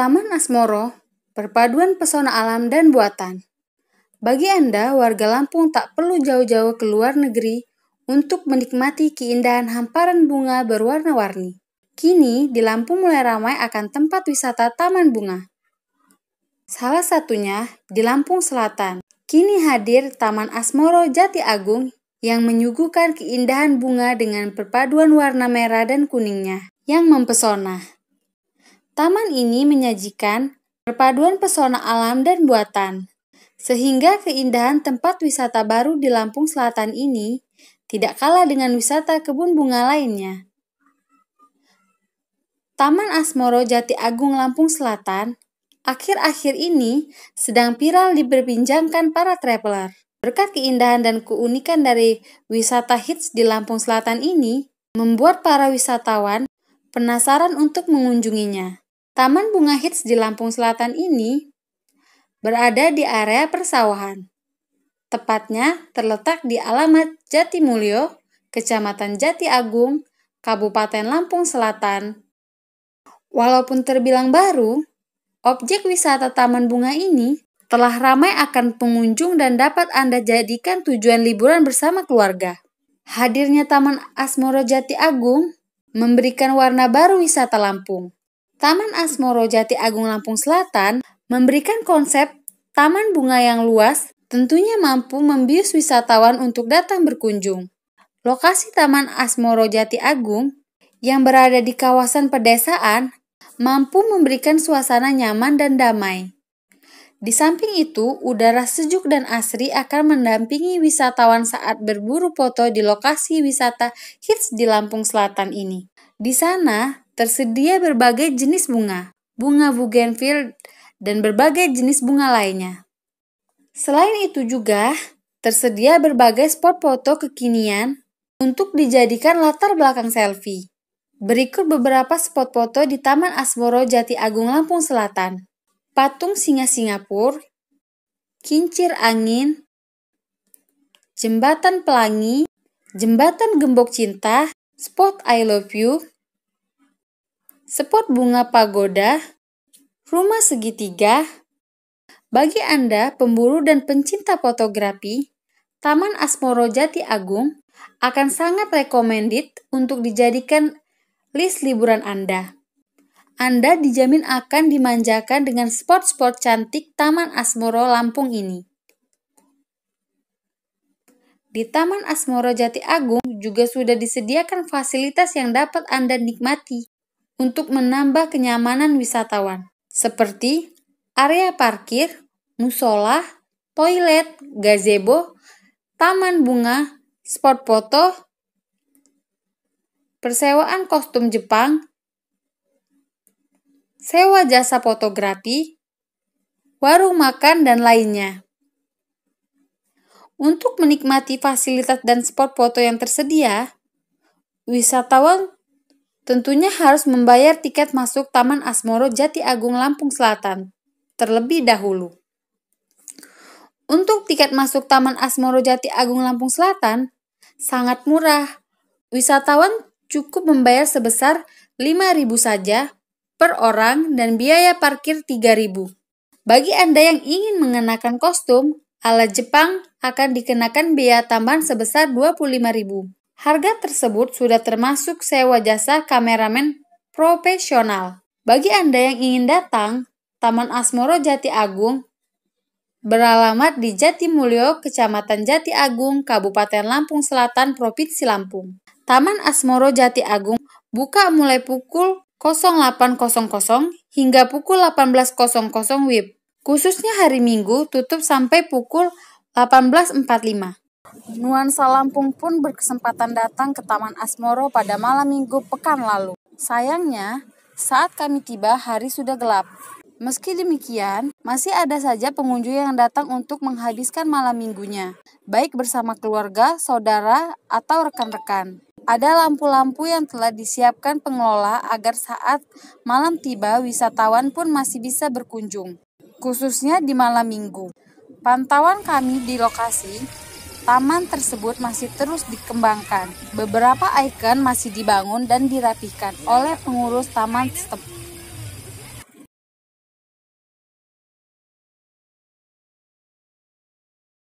Taman Asmoro, perpaduan pesona alam dan buatan. Bagi Anda, warga Lampung tak perlu jauh-jauh ke luar negeri untuk menikmati keindahan hamparan bunga berwarna-warni. Kini, di Lampung mulai ramai akan tempat wisata taman bunga. Salah satunya di Lampung Selatan. Kini hadir Taman Asmoro Jati Agung yang menyuguhkan keindahan bunga dengan perpaduan warna merah dan kuningnya yang mempesona. Taman ini menyajikan perpaduan pesona alam dan buatan, sehingga keindahan tempat wisata baru di Lampung Selatan ini tidak kalah dengan wisata kebun bunga lainnya. Taman Asmoro Jati Agung Lampung Selatan akhir-akhir ini sedang viral diperbincangkan para traveler. Berkat keindahan dan keunikan dari wisata hits di Lampung Selatan ini, membuat para wisatawan penasaran untuk mengunjunginya. Taman Bunga Hits di Lampung Selatan ini berada di area persawahan. Tepatnya terletak di alamat Jati Mulyo, Kecamatan Jati Agung, Kabupaten Lampung Selatan. Walaupun terbilang baru, objek wisata Taman Bunga ini telah ramai akan pengunjung dan dapat Anda jadikan tujuan liburan bersama keluarga. Hadirnya Taman Asmoro Jati Agung memberikan warna baru wisata Lampung. Taman Asmoro Jati Agung Lampung Selatan memberikan konsep taman bunga yang luas tentunya mampu membius wisatawan untuk datang berkunjung. Lokasi Taman Asmoro Jati Agung yang berada di kawasan pedesaan mampu memberikan suasana nyaman dan damai. Di samping itu, udara sejuk dan asri akan mendampingi wisatawan saat berburu foto di lokasi wisata hits di Lampung Selatan ini. Di sana, Tersedia berbagai jenis bunga, bunga bougainville, dan berbagai jenis bunga lainnya. Selain itu juga, tersedia berbagai spot foto kekinian untuk dijadikan latar belakang selfie. Berikut beberapa spot foto di Taman Asmoro Jati Agung Lampung Selatan. Patung Singa Singapura, Kincir Angin, Jembatan Pelangi, Jembatan Gembok Cinta, Spot I Love You, Spot bunga pagoda, rumah segitiga. Bagi Anda pemburu dan pencinta fotografi, Taman Asmoro Jati Agung akan sangat recommended untuk dijadikan list liburan Anda. Anda dijamin akan dimanjakan dengan spot-spot cantik Taman Asmoro Lampung ini. Di Taman Asmoro Jati Agung juga sudah disediakan fasilitas yang dapat Anda nikmati, untuk menambah kenyamanan wisatawan, seperti area parkir, musola, toilet, gazebo, taman bunga, spot foto, persewaan kostum Jepang, sewa jasa fotografi, warung makan, dan lainnya. Untuk menikmati fasilitas dan spot foto yang tersedia, wisatawan Tentunya harus membayar tiket masuk Taman Asmoro Jati Agung Lampung Selatan terlebih dahulu. Untuk tiket masuk Taman Asmoro Jati Agung Lampung Selatan sangat murah. Wisatawan cukup membayar sebesar 5.000 saja per orang dan biaya parkir 3.000. Bagi Anda yang ingin mengenakan kostum ala Jepang akan dikenakan biaya tambahan sebesar 25.000. Harga tersebut sudah termasuk sewa jasa kameramen profesional. Bagi Anda yang ingin datang, Taman Asmoro Jati Agung beralamat di Jati Mulyo, Kecamatan Jati Agung, Kabupaten Lampung Selatan, Provinsi Lampung. Taman Asmoro Jati Agung buka mulai pukul 08.00 hingga pukul 18.00 WIB. Khususnya hari Minggu tutup sampai pukul 18.45. Nuansa Lampung pun berkesempatan datang ke Taman Asmoro pada malam minggu pekan lalu. Sayangnya, saat kami tiba hari sudah gelap. Meski demikian, masih ada saja pengunjung yang datang untuk menghabiskan malam minggunya, baik bersama keluarga, saudara, atau rekan-rekan. Ada lampu-lampu yang telah disiapkan pengelola agar saat malam tiba wisatawan pun masih bisa berkunjung, khususnya di malam minggu. Pantauan kami di lokasi, Taman tersebut masih terus dikembangkan. Beberapa ikon masih dibangun dan dirapihkan oleh pengurus taman setempat.